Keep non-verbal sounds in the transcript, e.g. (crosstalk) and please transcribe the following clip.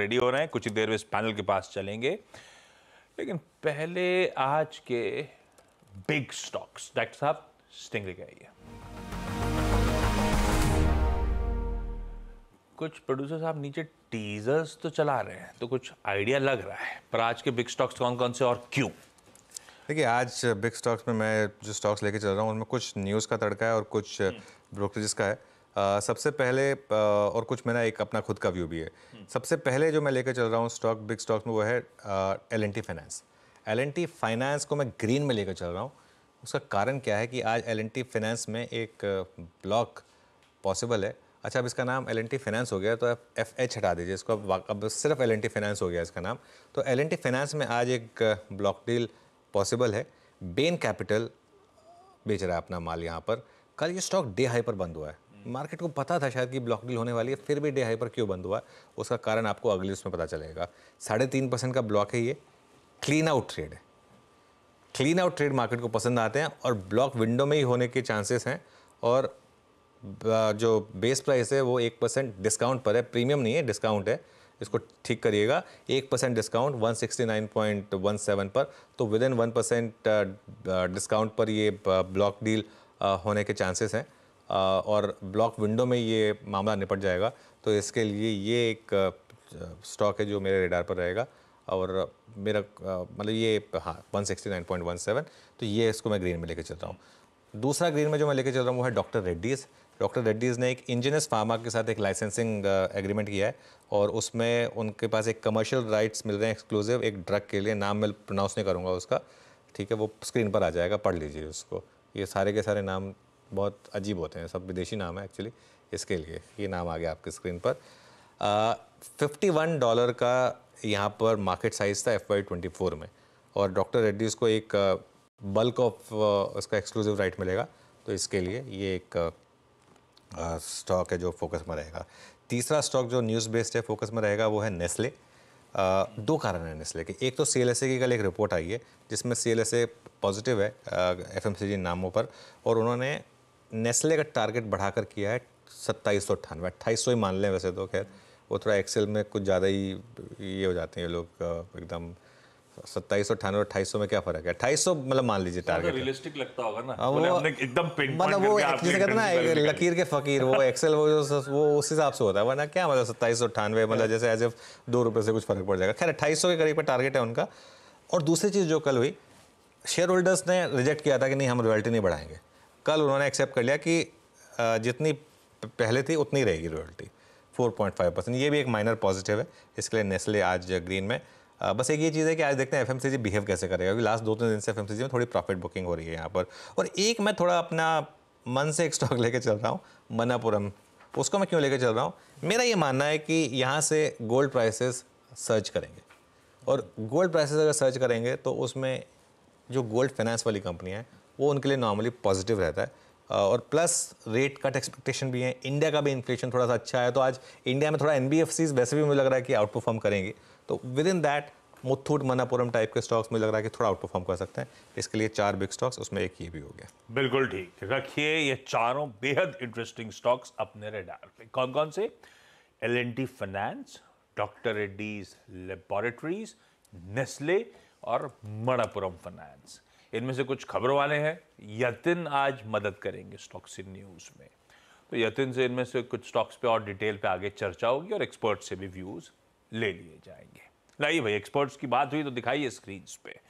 Ready हो रहे हैं कुछ ही देर में इस पैनल के पास चलेंगे लेकिन पहले आज के बिग स्टॉक्स डॉक्टर साहब स्टिंग लेके आइए कुछ प्रोड्यूसर साहब नीचे टीजर्स तो चला रहे हैं तो कुछ आइडिया लग रहा है पर आज के बिग स्टॉक्स कौन कौन से और क्यों देखिए आज बिग स्टॉक्स में मैं जो स्टॉक्स लेके चल रहा हूँ उनमें कुछ न्यूज़ का तड़का है और कुछ ब्रोकरेजेस हम्म। का है सबसे पहले और कुछ मेरा एक अपना खुद का व्यू भी है सबसे पहले जो मैं लेकर चल रहा हूँ स्टॉक बिग स्टॉक्स में वो है L N T finance L N T finance को मैं ग्रीन में लेकर चल रहा हूँ उसका कारण क्या है कि आज एल एन टी फाइनेंस में एक ब्लॉक पॉसिबल है अच्छा अब इसका नाम एल एन टी फाइनेंस हो गया तो एफ एच हटा दीजिए इसको अब अब सिर्फ एल एन टी फाइनेंस हो गया इसका नाम तो एल एन टी फाइनेंस में आज एक ब्लॉक डील पॉसिबल है बेन कैपिटल बेच रहा है अपना माल यहाँ पर कल ये स्टॉक डे हाई पर बंद हुआ है मार्केट को पता था शायद कि ब्लॉक डील होने वाली है फिर भी डे हाई पर क्यों बंद हुआ उसका कारण आपको अगले उसमें पता चलेगा साढ़े तीन परसेंट का ब्लॉक है ये क्लीन आउट ट्रेड है क्लीन आउट ट्रेड मार्केट को पसंद आते हैं और ब्लॉक विंडो में ही होने के चांसेस हैं और जो बेस प्राइस है वो एक परसेंट डिस्काउंट पर है प्रीमियम नहीं है डिस्काउंट है इसको ठीक करिएगा एक percent discount one sixty nine point one seven पर तो within one percent discount पर ये ब्लॉक डील होने के चांसेस हैं और ब्लॉक विंडो में ये मामला निपट जाएगा तो इसके लिए ये एक स्टॉक है जो मेरे रेडार पर रहेगा और मेरा मतलब ये हाँ वन तो ये इसको मैं ग्रीन में लेके चल रहा हूँ दूसरा ग्रीन में जो मैं लेके चल रहा हूँ वो है डॉक्टर रेड्डीज़ डॉक्टर रेड्डीज़ ने एक इंजीनियस फार्मा के साथ एक लाइसेंसिंग एग्रीमेंट किया है और उसमें उनके पास एक कमर्शियल राइट्स मिल रहे हैं एक्सक्लूसिव एक ड्रग के लिए नाम मैं प्रोनाउंस नहीं करूँगा उसका ठीक है वो स्क्रीन पर आ जाएगा पढ़ लीजिए उसको ये सारे के सारे नाम बहुत अजीब होते हैं सब विदेशी नाम है एक्चुअली इसके लिए ये नाम आ गया आपकी स्क्रीन पर फिफ्टी वन डॉलर का यहाँ पर मार्केट साइज़ था एफ वाई ट्वेंटी फोर में और डॉक्टर रेड्डीज़ को एक बल्क ऑफ उसका एक्सक्लूसिव राइट मिलेगा तो इसके लिए ये एक स्टॉक है जो फोकस में रहेगा तीसरा स्टॉक जो न्यूज़ बेस्ड है फोकस में रहेगा वो है नेस्ले दो कारण है नेस्ले के एक तो सी एल एस ए की कल एक रिपोर्ट आई है जिसमें C L S A positive है एफ एम सी जी नामों पर और उन्होंने नेस्ले का टारगेट बढ़ाकर किया है सत्ताईस सौ अट्ठानवे अट्ठाईस सौ ही मान लें वैसे तो खैर वो थोड़ा एक्सेल में कुछ ज़्यादा ही ये हो जाते हैं ये लोग एकदम सत्ताईस सौ अठानवे अट्ठाईस सौ में क्या फर्क है अट्ठाईस सौ मतलब मान लीजिए टारगेट रियलिस्टिक लगता होगा ना हाँ, वो एकदम मतलब वो जैसे कहते ना लकीर के फकीर वो एक्सेल (laughs) वो जो वो उस हिसाब से होता है वरना क्या मतलब सत्ताईस सौ अट्ठानवे मतलब जैसे एज एफ दो रुपये से कुछ फर्क पड़ जाएगा खैर अट्ठाईस सौ के करीब टारगेट है उनका और दूसरी चीज़ जो कल हुई शेयर होल्डर्स ने रिजेक्ट किया था कि नहीं हम रॉयल्टी नहीं बढ़ाएंगे कल उन्होंने एक्सेप्ट कर लिया कि जितनी पहले थी उतनी रहेगी रॉयल्टी 4.5 परसेंट ये भी एक माइनर पॉजिटिव है इसके लिए नेस्ले आज ग्रीन में बस एक ये चीज़ है कि आज देखते हैं एफ बिहेव कैसे करेगा क्योंकि लास्ट दो तीन दिन से एफ में थोड़ी प्रॉफिट बुकिंग हो रही है यहाँ पर और एक मैं थोड़ा अपना मन से एक स्टॉक लेके चल रहा हूँ मनापुरम उसको मैं क्यों लेकर चल रहा हूँ मेरा ये मानना है कि यहाँ से गोल्ड प्राइसेस सर्च करेंगे और गोल्ड प्राइसेस अगर सर्च करेंगे तो उसमें जो गोल्ड फाइनेंस वाली कंपनियाँ हैं वो उनके लिए नॉर्मली पॉजिटिव रहता है और प्लस रेट कट एक्सपेक्टेशन भी है इंडिया का भी इन्फ्लेशन थोड़ा सा अच्छा है तो आज इंडिया में थोड़ा एनबीएफसीज वैसे भी मुझे लग रहा है कि आउट परफॉर्म करेंगे तो within that Muthoot Manappuram type के स्टॉक्स मुझे लग रहा है कि थोड़ा आउट परफॉर्म कर सकते हैं इसके लिए चार बिग स्टॉक्स उसमें एक ये भी हो गया बिल्कुल ठीक रखिए ये चारों बेहद इंटरेस्टिंग स्टॉक्स अपने रेडार पे कौन कौन से L N T finance doctor Reddy's laboratories Nestle और मणापुरम फाइनेंस इनमें से कुछ खबर वाले हैं यतिन आज मदद करेंगे स्टॉक्स इन न्यूज़ में तो यतिन से इनमें से कुछ स्टॉक्स पे और डिटेल पे आगे चर्चा होगी और एक्सपर्ट से भी व्यूज़ ले लिए जाएंगे लाइए भाई एक्सपर्ट्स की बात हुई तो दिखाइए स्क्रीन पे